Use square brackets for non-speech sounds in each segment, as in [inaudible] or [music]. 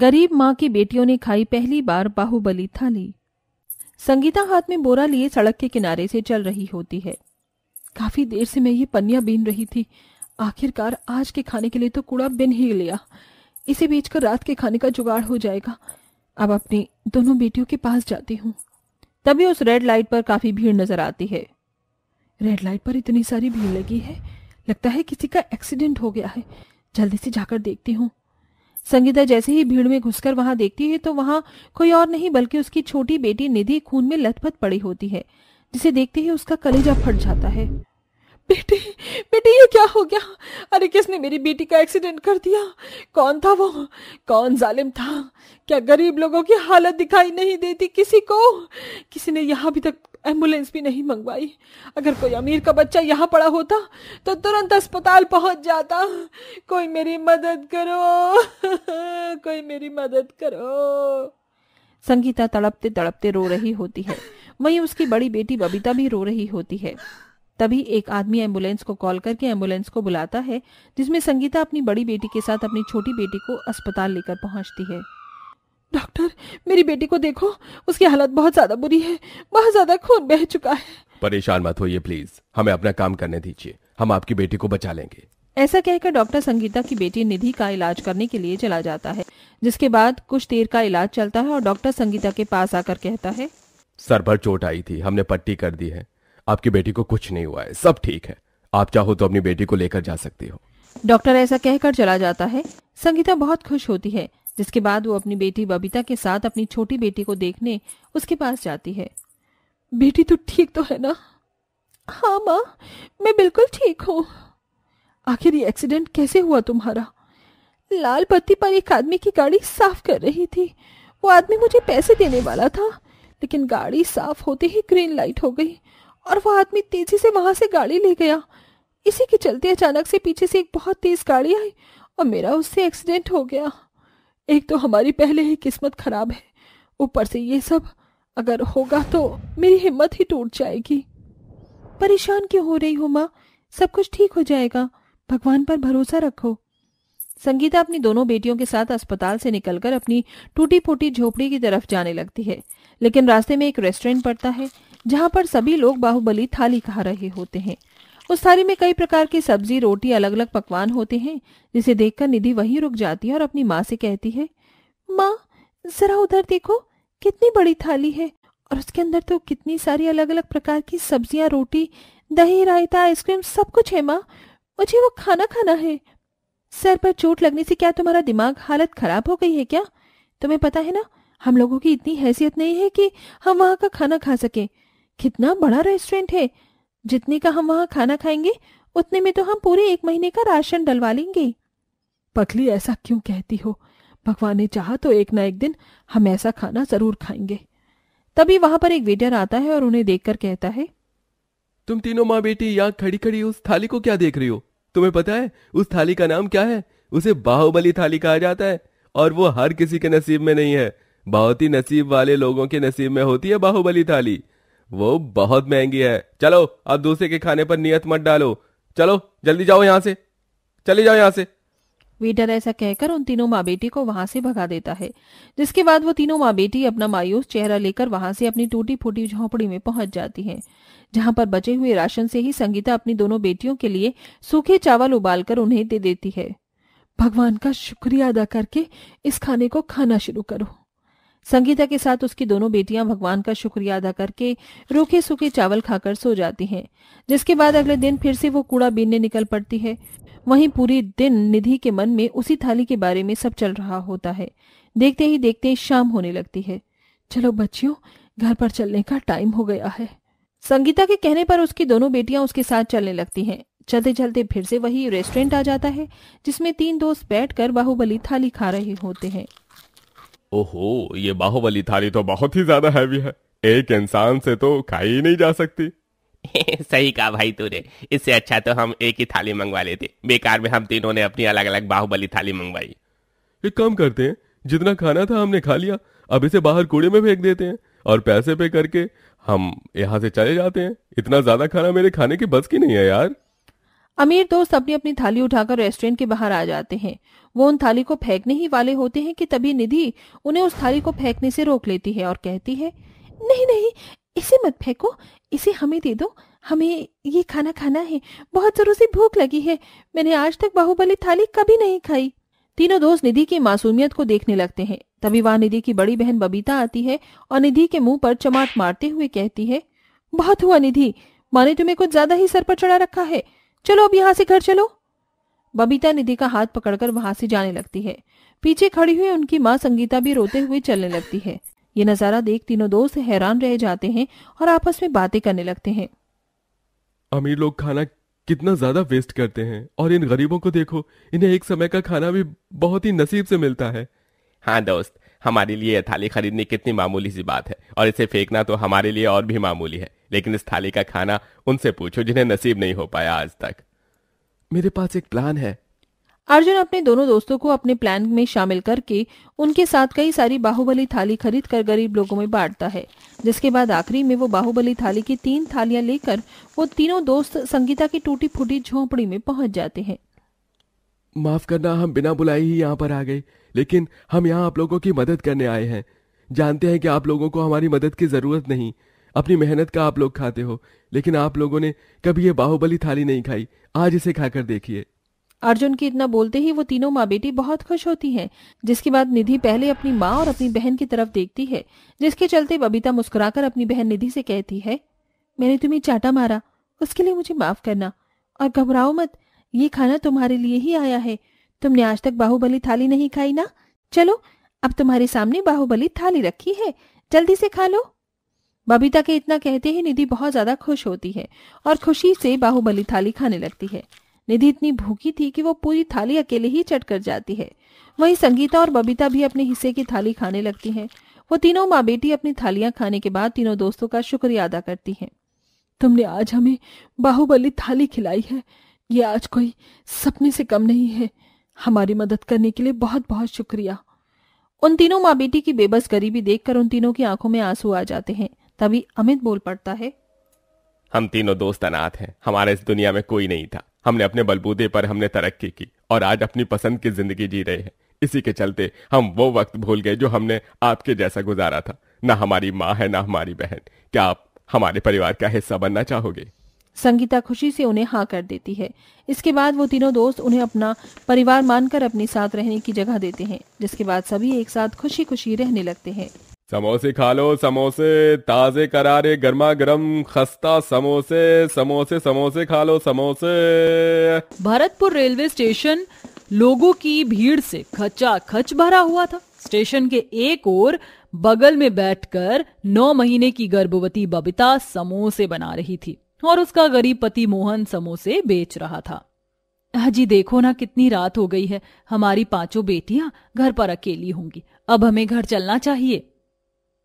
गरीब माँ की बेटियों ने खाई पहली बार बाहुबली थाली संगीता हाथ में बोरा लिए सड़क के किनारे से चल रही होती है काफी देर से मैं ये पन्निया बीन रही थी आखिरकार आज के खाने के लिए तो कूड़ा बिन ही लिया इसे बेचकर रात के खाने का जुगाड़ हो जाएगा अब अपनी दोनों बेटियों के पास जाती हूँ तभी उस रेड लाइट पर काफी भीड़ नजर आती है रेड लाइट पर इतनी सारी भीड़ लगी है लगता है किसी का एक्सीडेंट हो गया है जल्दी से जाकर देखती हूँ संगीता जैसे ही भीड़ में घुसकर वहां देखती है तो वहां कोई और नहीं बल्कि उसकी छोटी बेटी निधि खून में लथपथ पड़ी होती है जिसे देखते ही उसका कलेजा फट जाता है बेटी बेटी ये क्या हो गया अरे किसने मेरी बेटी का एक्सीडेंट कर दिया कौन था वो कौन जालिम था क्या गरीब लोगों की हालत दिखाई नहीं देती किसी को किसी ने यहाँ अभी तक एम्बुलेंस भी नहीं मंगवाई अगर कोई अमीर का बच्चा यहाँ पड़ा होता तो तुरंत अस्पताल पहुंच जाता कोई मेरी मदद करो कोई मेरी मदद करो संगीता तड़पते तड़पते रो रही होती है वहीं उसकी बड़ी बेटी बबीता भी रो रही होती है तभी एक आदमी एम्बुलेंस को कॉल करके एम्बुलेंस को बुलाता है जिसमें संगीता अपनी बड़ी बेटी के साथ अपनी छोटी बेटी को अस्पताल लेकर पहुंचती है डॉक्टर मेरी बेटी को देखो उसकी हालत बहुत ज्यादा बुरी है बहुत ज्यादा खून बह चुका है परेशान मत होइए प्लीज हमें अपना काम करने दीजिए हम आपकी बेटी को बचा लेंगे ऐसा कहकर डॉक्टर संगीता की बेटी निधि का इलाज करने के लिए चला जाता है जिसके बाद कुछ देर का इलाज चलता है और डॉक्टर संगीता के पास आकर कहता है सर पर चोट आई थी हमने पट्टी कर दी है आपकी बेटी को कुछ नहीं हुआ है सब ठीक है आप चाहो तो अपनी बेटी को लेकर जा सकती हो डॉक्टर ऐसा कहकर चला जाता है संगीता बहुत खुश होती है जिसके बाद वो अपनी बेटी बबीता के साथ अपनी छोटी बेटी को देखने उसके पास जाती है बेटी तो ठीक तो है ना हाँ माँ मैं बिल्कुल ठीक हूँ आखिर ये एक्सीडेंट कैसे हुआ तुम्हारा लाल पत्ती पर एक आदमी की गाड़ी साफ कर रही थी वो आदमी मुझे पैसे देने वाला था लेकिन गाड़ी साफ होते ही ग्रीन लाइट हो गई और वो आदमी तेजी से वहां से गाड़ी ले गया इसी के चलते अचानक से पीछे से एक बहुत तेज गाड़ी आई और मेरा उससे एक्सीडेंट हो गया एक तो हमारी पहले ही किस्मत खराब है ऊपर से ये सब अगर होगा तो मेरी हिम्मत ही टूट जाएगी परेशान क्यों हो रही हो माँ सब कुछ ठीक हो जाएगा भगवान पर भरोसा रखो संगीता अपनी दोनों बेटियों के साथ अस्पताल से निकलकर अपनी टूटी फूटी झोपड़ी की तरफ जाने लगती है लेकिन रास्ते में एक रेस्टोरेंट पड़ता है जहाँ पर सभी लोग बाहुबली थाली खा रहे होते हैं उस थाली में कई प्रकार की सब्जी रोटी अलग अलग पकवान होते हैं जिसे देखकर निधि वहीं रुक जाती है और अपनी माँ से कहती है माँ जरा उधर देखो कितनी बड़ी थाली है और उसके अंदर तो कितनी सारी अलग अलग प्रकार की सब्जियां रोटी दही रायता आइसक्रीम सब कुछ है माँ मुझे वो खाना खाना है सर पर चोट लगने से क्या तुम्हारा दिमाग हालत खराब हो गई है क्या तुम्हें पता है ना हम लोगों की इतनी हैसियत नहीं है कि हम वहाँ का खाना खा सके कितना बड़ा रेस्टोरेंट है जितने का हम वहां खाना खाएंगे उतने में तो हम पूरे एक महीने का राशन डलवा लेंगे पगली ऐसा क्यों कहती हो भगवान ने चाहा तो एक ना एक दिन हम ऐसा खाना जरूर खाएंगे तभी वहां पर एक वेटर आता है और उन्हें देखकर कहता है तुम तीनों माँ बेटी यहाँ खड़ी खड़ी उस थाली को क्या देख रही हो तुम्हें पता है उस थाली का नाम क्या है उसे बाहुबली थाली कहा जाता है और वो हर किसी के नसीब में नहीं है बहुत ही नसीब वाले लोगों के नसीब में होती है बाहुबली थाली वो बहुत महंगी है चलो अब दूसरे के खाने पर नियत मत डालो चलो जल्दी जाओ यहाँ से चले जाओ यहाँ से वीडर ऐसा कहकर उन तीनों माँ बेटी को वहां से भगा देता है जिसके बाद वो तीनों माँ बेटी अपना मायूस चेहरा लेकर वहां से अपनी टूटी फूटी झोंपड़ी में पहुंच जाती हैं जहां पर बचे हुए राशन से ही संगीता अपनी दोनों बेटियों के लिए सूखे चावल उबालकर उन्हें दे देती है भगवान का शुक्रिया अदा करके इस खाने को खाना शुरू करो संगीता के साथ उसकी दोनों बेटियां भगवान का शुक्रिया अदा करके रूखे सूखे चावल खाकर सो जाती हैं जिसके बाद अगले दिन फिर से वो कूड़ा बीनने निकल पड़ती है वहीं पूरी दिन निधि के मन में उसी थाली के बारे में सब चल रहा होता है देखते ही देखते शाम होने लगती है चलो बच्चियों घर पर चलने का टाइम हो गया है संगीता के कहने पर उसकी दोनों बेटियां उसके साथ चलने लगती हैं चलते चलते फिर से वही रेस्टोरेंट आ जाता है जिसमें तीन दोस्त बैठकर बाहुबली थाली खा रहे होते हैं ओहो ये बाहुबली थाली तो बहुत ही ज्यादा हैवी है एक इंसान से तो खाई नहीं जा सकती [laughs] सही कहा भाई तूने इससे अच्छा तो हम एक ही थाली मंगवा लेते बेकार में हम तीनों ने अपनी अलग अलग बाहुबली थाली मंगवाई एक काम करते हैं जितना खाना था हमने खा लिया अब इसे बाहर कूड़े में फेंक देते हैं और पैसे पे करके हम यहाँ से चले जाते हैं इतना ज्यादा खाना मेरे खाने के बस की नहीं है यार अमीर दोस्त अपनी अपनी थाली उठाकर रेस्टोरेंट के बाहर आ जाते हैं वो उन थाली को फेंकने ही वाले होते हैं कि तभी निधि उन्हें उस थाली को फेंकने से रोक लेती है और कहती है नहीं नहीं इसे मत फेंको इसे हमें दे दो हमें ये खाना खाना है बहुत जरूर से भूख लगी है मैंने आज तक बाहुबली थाली कभी नहीं खाई तीनों दोस्त निधि की मासूमियत को देखने लगते हैं तभी वहां निधि की बड़ी बहन बबीता आती है और निधि के मुंह पर चमाट मारते हुए कहती है बहुत हुआ निधि माने तुम्हें कुछ ज्यादा ही सर पर चढ़ा रखा है चलो अब यहां से घर चलो बबीता निधि का हाथ पकड़कर वहां से जाने लगती है पीछे खड़ी हुई उनकी माँ संगीता भी रोते हुए चलने लगती है ये नजारा देख तीनों दोस्त हैरान रह जाते हैं और आपस में बातें करने लगते हैं अमीर लोग खाना कितना ज्यादा वेस्ट करते हैं और इन गरीबों को देखो इन्हें एक समय का खाना भी बहुत ही नसीब से मिलता है हाँ दोस्त हमारे लिए यह थाली खरीदनी कितनी मामूली सी बात है और इसे फेंकना तो हमारे लिए और भी मामूली है लेकिन इस थाली का खाना उनसे पूछो जिन्हें नसीब नहीं हो पाया आज तक मेरे पास एक प्लान है अर्जुन अपने दोनों दोस्तों को अपने प्लान में शामिल करके उनके साथ कई सारी बाहुबली थाली खरीद कर गरीब लोगों में बांटता है जिसके बाद आखिरी में वो बाहुबली थाली की तीन थालियां लेकर वो तीनों दोस्त संगीता की टूटी फूटी झोंपड़ी में पहुंच जाते हैं माफ करना हम बिना बुलाए ही यहाँ पर आ गए लेकिन हम यहाँ आप लोगों की मदद करने आए हैं जानते हैं कि आप लोगों को हमारी मदद की ज़रूरत नहीं अपनी मेहनत का आप लोग खाते हो लेकिन आप लोगों ने कभी ये बाहुबली थाली नहीं खाई आज इसे खाकर देखिए अर्जुन की इतना बोलते ही वो तीनों माँ बेटी बहुत खुश होती हैं, जिसके बाद निधि पहले अपनी माँ और अपनी बहन की तरफ देखती है जिसके चलते बबीता मुस्कुराकर अपनी बहन निधि से कहती है मैंने तुम्हें चाटा मारा उसके लिए मुझे माफ करना और घबराओ मत ये खाना तुम्हारे लिए ही आया है तुमने आज तक बाहुबली थाली नहीं खाई ना चलो अब तुम्हारे सामने बाहुबली थाली रखी है जल्दी से खा लो बबीता के इतना कहते ही निधि बहुत ज्यादा खुश होती है और खुशी से बाहुबली थाली खाने लगती है निधि इतनी भूखी थी कि वो पूरी थाली अकेले ही चट कर जाती है वहीं संगीता और बबीता भी अपने हिस्से की थाली खाने लगती हैं वो तीनों माँ बेटी अपनी थालियां खाने के बाद तीनों दोस्तों का शुक्रिया अदा करती हैं तुमने आज हमें बाहुबली थाली खिलाई है ये आज कोई सपने से कम नहीं है हमारी मदद करने के लिए बहुत बहुत शुक्रिया उन तीनों माँ बेटी की बेबस गरीबी देखकर उन तीनों की आंखों में आंसू आ जाते हैं तभी अमित बोल पड़ता है हम तीनों दोस्त अनाथ हैं हमारे इस दुनिया में कोई नहीं था हमने अपने बलबूते पर हमने तरक्की की और आज अपनी पसंद की जिंदगी जी रहे हैं इसी के चलते हम वो वक्त भूल गए जो हमने आपके जैसा गुजारा था ना हमारी माँ है ना हमारी बहन क्या आप हमारे परिवार का हिस्सा बनना चाहोगे संगीता खुशी से उन्हें हाँ कर देती है इसके बाद वो तीनों दोस्त उन्हें अपना परिवार मानकर अपने साथ रहने की जगह देते हैं जिसके बाद सभी एक साथ खुशी खुशी रहने लगते हैं समोसे खा लो समोसे ताजे करारे गर्मा गर्म खस्ता समोसे समोसे समोसे खा लो समोसे भरतपुर रेलवे स्टेशन लोगों की भीड़ से खचा खच भरा हुआ था स्टेशन के एक ओर बगल में बैठकर नौ महीने की गर्भवती बबिता समोसे बना रही थी और उसका गरीब पति मोहन समोसे बेच रहा था हाजी देखो ना कितनी रात हो गई है हमारी पांचों बेटियां घर पर अकेली होंगी अब हमें घर चलना चाहिए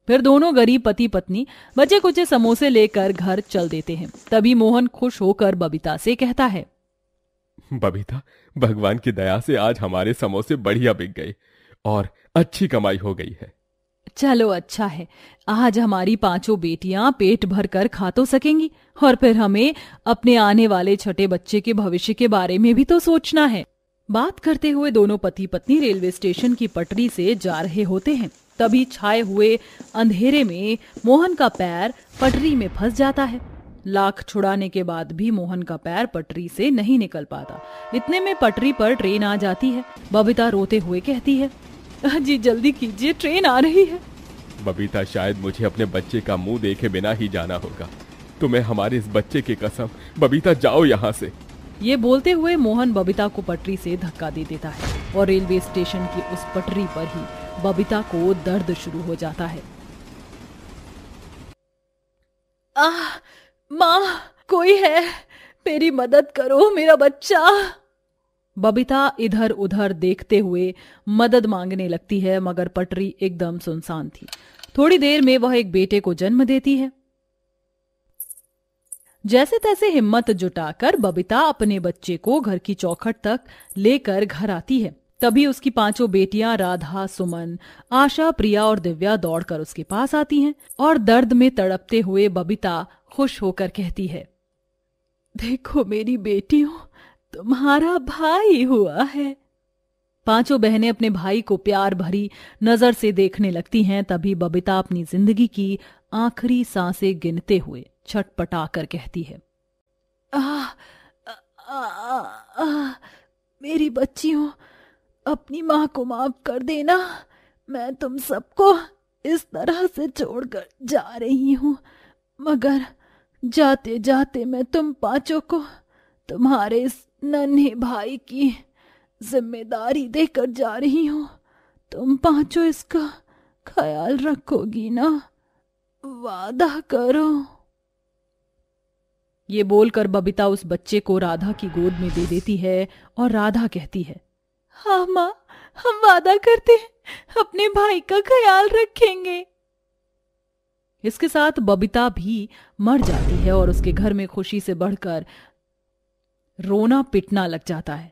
फिर दोनों गरीब पति पत्नी बचे कुचे समोसे लेकर घर चल देते हैं तभी मोहन खुश होकर बबीता से कहता है बबीता भगवान की दया से आज हमारे समोसे बढ़िया बिक गए और अच्छी कमाई हो गई है चलो अच्छा है आज हमारी पांचों बेटियां पेट भर कर खा तो सकेंगी और फिर हमें अपने आने वाले छठे बच्चे के भविष्य के बारे में भी तो सोचना है बात करते हुए दोनों पति पत्नी रेलवे स्टेशन की पटरी से जा रहे होते हैं तभी छाए हुए अंधेरे में मोहन का पैर पटरी में फंस जाता है लाख छुड़ाने के बाद भी मोहन का पैर पटरी से नहीं निकल पाता इतने में पटरी पर ट्रेन आ जाती है बबीता रोते हुए कहती है हाँ जी जल्दी कीजिए ट्रेन आ रही है बबीता शायद मुझे अपने बच्चे का मुंह देखे बिना ही जाना होगा तुम्हें हमारे इस बच्चे की कसम बबीता जाओ यहाँ से ये बोलते हुए मोहन बबीता को पटरी से धक्का दे देता है और रेलवे स्टेशन की उस पटरी पर ही बबीता को दर्द शुरू हो जाता है आ, माँ कोई है मेरी मदद करो मेरा बच्चा बबीता इधर उधर देखते हुए मदद मांगने लगती है मगर पटरी एकदम सुनसान थी थोड़ी देर में वह एक बेटे को जन्म देती है जैसे तैसे हिम्मत जुटाकर बबीता अपने बच्चे को घर की चौखट तक लेकर घर आती है तभी उसकी पांचों बेटियां राधा सुमन आशा प्रिया और दिव्या दौड़कर उसके पास आती हैं और दर्द में तड़पते हुए बबीता खुश होकर कहती है देखो मेरी बेटियों तुम्हारा भाई हुआ है पांचों बहनें अपने भाई को प्यार भरी नजर से देखने लगती हैं तभी बबिता अपनी जिंदगी की आखिरी सांसें गिनते हुए छटपटा कर कहती है आ, मेरी बच्चियों अपनी माँ को माफ कर देना मैं तुम सबको इस तरह से छोड़कर जा रही हूँ मगर जाते जाते मैं तुम पांचों को तुम्हारे इस नन्हे भाई की जिम्मेदारी देकर जा रही हूँ तुम पांचों इसका ख्याल रखोगी ना वादा करो ये बोलकर बबीता उस बच्चे को राधा की गोद में दे देती है और राधा कहती है हाँ माँ हम वादा करते हैं अपने भाई का ख्याल रखेंगे इसके साथ बबीता भी मर जाती है और उसके घर में खुशी से बढ़कर रोना पिटना लग जाता है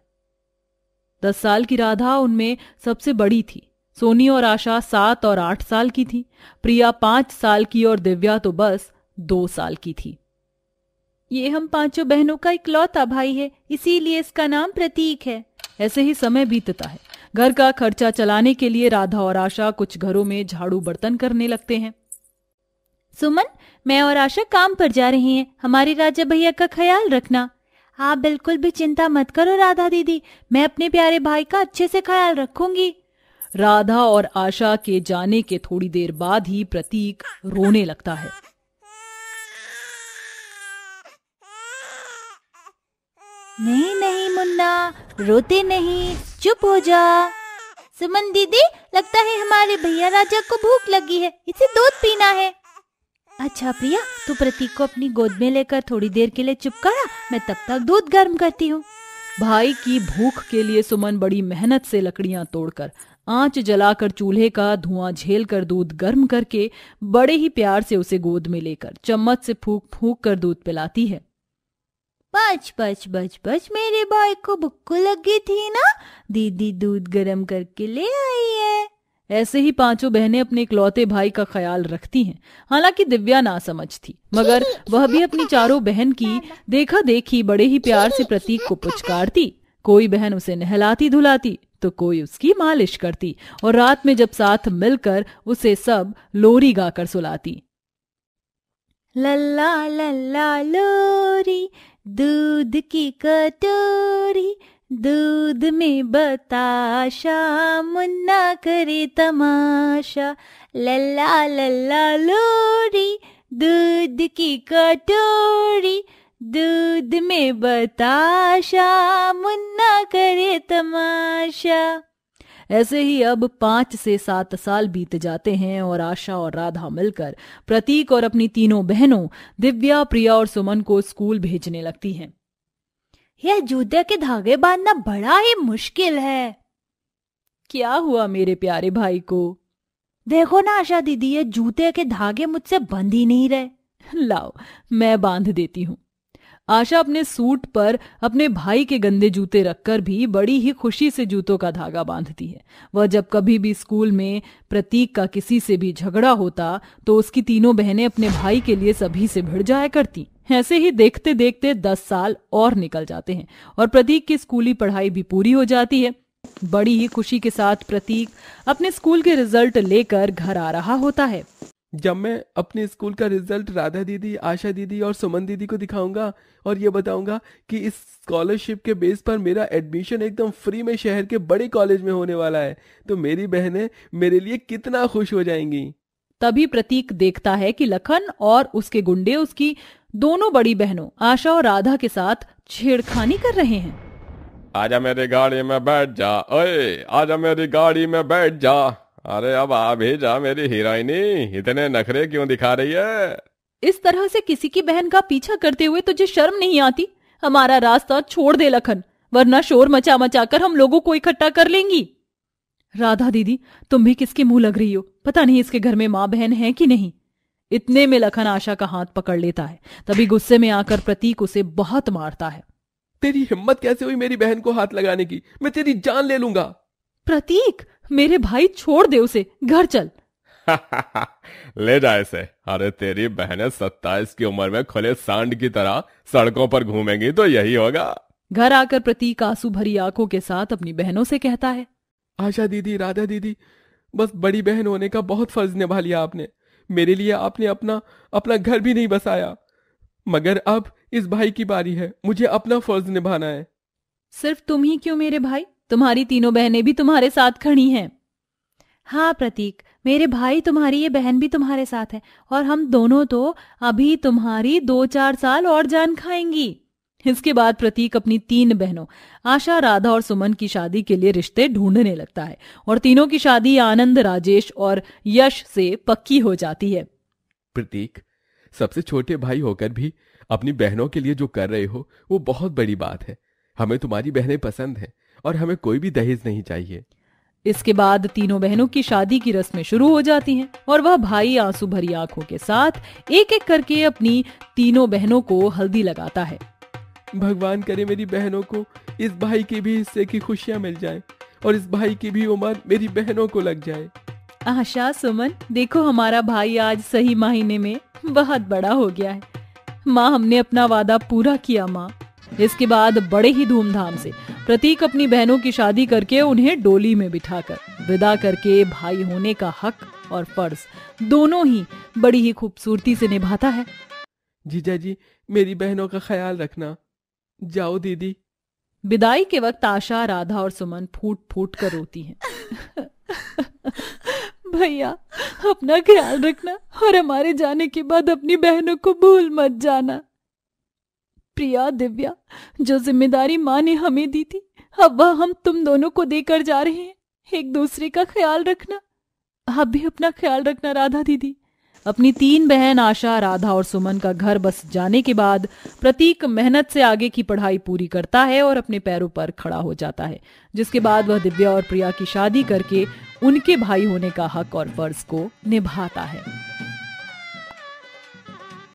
दस साल की राधा उनमें सबसे बड़ी थी सोनी और आशा सात और आठ साल की थी प्रिया पांच साल की और दिव्या तो बस दो साल की थी ये हम पांचों बहनों का इकलौता भाई है इसीलिए इसका नाम प्रतीक है ऐसे ही समय बीतता है घर का खर्चा चलाने के लिए राधा और आशा कुछ घरों में झाड़ू बर्तन करने लगते हैं सुमन मैं और आशा काम पर जा रहे हैं हमारे राजा भैया का ख्याल रखना आप हाँ, बिल्कुल भी चिंता मत करो राधा दीदी मैं अपने प्यारे भाई का अच्छे से ख्याल रखूंगी राधा और आशा के जाने के थोड़ी देर बाद ही प्रतीक रोने लगता है नहीं नहीं मुन्ना रोते नहीं चुप हो जा सुमन दीदी लगता है हमारे भैया राजा को भूख लगी है इसे दूध पीना है अच्छा प्रिया तू प्रतीक को अपनी गोद में लेकर थोड़ी देर के लिए चुप करा मैं तब तक दूध गर्म करती हूँ भाई की भूख के लिए सुमन बड़ी मेहनत से लकड़ियां तोड़कर आंच जलाकर चूल्हे का धुआं झेल कर दूध गर्म करके बड़े ही प्यार से उसे गोद में लेकर चम्मच से फूक फूक कर दूध पिलाती है बच बच बच बच मेरे भाई को बुक्को लगी थी ना दीदी दूध गर्म करके ले आई है ऐसे ही पांचों बहनें अपने इकलौते भाई का ख्याल रखती हैं हालांकि दिव्या ना समझती मगर वह भी अपनी चारों बहन की देखा देखी बड़े ही प्यार से प्रतीक को पुचकारती कोई बहन उसे नहलाती धुलाती तो कोई उसकी मालिश करती और रात में जब साथ मिलकर उसे सब लोरी गाकर सुलाती लल्ला लल्ला लोरी दूध की कटोरी दूध में बताशा मुन्ना करे तमाशा लल्ला लल्ला लोरी दूध की कटोरी दूध में बताशा मुन्ना करे तमाशा ऐसे ही अब पांच से सात साल बीत जाते हैं और आशा और राधा मिलकर प्रतीक और अपनी तीनों बहनों दिव्या प्रिया और सुमन को स्कूल भेजने लगती हैं यह जूते के धागे बांधना बड़ा ही मुश्किल है क्या हुआ मेरे प्यारे भाई को देखो ना आशा दीदी ये जूते के धागे मुझसे बंध ही नहीं रहे लाओ मैं बांध देती हूँ आशा अपने सूट पर अपने भाई के गंदे जूते रखकर भी बड़ी ही खुशी से जूतों का धागा बांधती है वह जब कभी भी स्कूल में प्रतीक का किसी से भी झगड़ा होता तो उसकी तीनों बहनें अपने भाई के लिए सभी से भिड़ जाया करती ऐसे ही देखते देखते दस साल और निकल जाते हैं और प्रतीक की स्कूली पढ़ाई भी पूरी हो जाती है बड़ी ही खुशी के साथ प्रतीक अपने स्कूल के रिजल्ट लेकर घर आ रहा होता है जब मैं अपने स्कूल का रिजल्ट राधा दीदी आशा दीदी और सुमन दीदी को दिखाऊंगा और ये बताऊंगा कि इस स्कॉलरशिप के बेस पर मेरा एडमिशन एकदम फ्री में शहर के बड़े कॉलेज में होने वाला है तो मेरी बहनें मेरे लिए कितना खुश हो जाएंगी तभी प्रतीक देखता है कि लखन और उसके गुंडे उसकी दोनों बड़ी बहनों आशा और राधा के साथ छेड़खानी कर रहे हैं आजा मेरी गाड़ी में बैठ जा ओए आजा मेरी गाड़ी में बैठ जा अरे अब आ भी जा मेरी हीरोइनी इतने नखरे क्यों दिखा रही है इस तरह से किसी की बहन का पीछा करते हुए तुझे शर्म नहीं आती हमारा रास्ता छोड़ दे लखन वरना शोर मचा मचा कर हम लोगों को इकट्ठा कर लेंगी राधा दीदी तुम भी किसके मुंह लग रही हो पता नहीं इसके घर में माँ बहन है कि नहीं इतने में लखन आशा का हाथ पकड़ लेता है तभी गुस्से में आकर प्रतीक उसे बहुत मारता है तेरी हिम्मत कैसे हुई मेरी बहन को हाथ लगाने की मैं तेरी जान ले लूंगा प्रतीक मेरे भाई छोड़ दे उसे घर चल [laughs] ले जाए से अरे तेरी बहन सत्ताईस की उम्र में खुले सांड की तरह सड़कों पर घूमेंगी तो यही होगा घर आकर प्रतीक आंसू भरी आंखों के साथ अपनी बहनों से कहता है आशा दीदी राधा दीदी बस बड़ी बहन होने का बहुत फर्ज निभा लिया आपने मेरे लिए आपने अपना अपना घर भी नहीं बसाया मगर अब इस भाई की बारी है मुझे अपना फर्ज निभाना है सिर्फ तुम ही क्यों मेरे भाई तुम्हारी तीनों बहनें भी तुम्हारे साथ खड़ी हैं हाँ प्रतीक मेरे भाई तुम्हारी ये बहन भी तुम्हारे साथ है और हम दोनों तो अभी तुम्हारी दो चार साल और जान खाएंगी इसके बाद प्रतीक अपनी तीन बहनों आशा राधा और सुमन की शादी के लिए रिश्ते ढूंढने लगता है और तीनों की शादी आनंद राजेश और यश से पक्की हो जाती है प्रतीक सबसे छोटे भाई होकर भी अपनी बहनों के लिए जो कर रहे हो वो बहुत बड़ी बात है हमें तुम्हारी बहनें पसंद हैं और हमें कोई भी दहेज नहीं चाहिए इसके बाद तीनों बहनों की शादी की रस्में शुरू हो जाती हैं और वह भाई आंसू भरी आंखों के साथ एक एक करके अपनी तीनों बहनों को हल्दी लगाता है भगवान करे मेरी बहनों को इस भाई के भी हिस्से की खुशियाँ मिल जाए और इस भाई की भी उम्र मेरी बहनों को लग जाए आशा सुमन देखो हमारा भाई आज सही महीने में बहुत बड़ा हो गया है माँ हमने अपना वादा पूरा किया माँ इसके बाद बड़े ही धूमधाम से प्रतीक अपनी बहनों की शादी करके उन्हें डोली में बिठाकर विदा करके भाई होने का हक और फर्ज दोनों ही बड़ी ही खूबसूरती से निभाता है जीजा जी मेरी बहनों का ख्याल रखना जाओ दीदी विदाई के वक्त आशा राधा और सुमन फूट फूट कर रोती हैं भैया अपना ख्याल रखना और हमारे जाने के बाद अपनी बहनों को भूल मत जाना प्रिया दिव्या जो जिम्मेदारी माँ ने हमें दी थी अब वह हम तुम दोनों को देकर जा रहे हैं एक दूसरे का ख्याल रखना आप भी अपना ख्याल रखना राधा दीदी अपनी तीन बहन आशा राधा और सुमन का घर बस जाने के बाद प्रतीक मेहनत से आगे की पढ़ाई पूरी करता है और अपने पैरों पर खड़ा हो जाता है जिसके बाद वह दिव्या और प्रिया की शादी करके उनके भाई होने का हक और फर्ज को निभाता है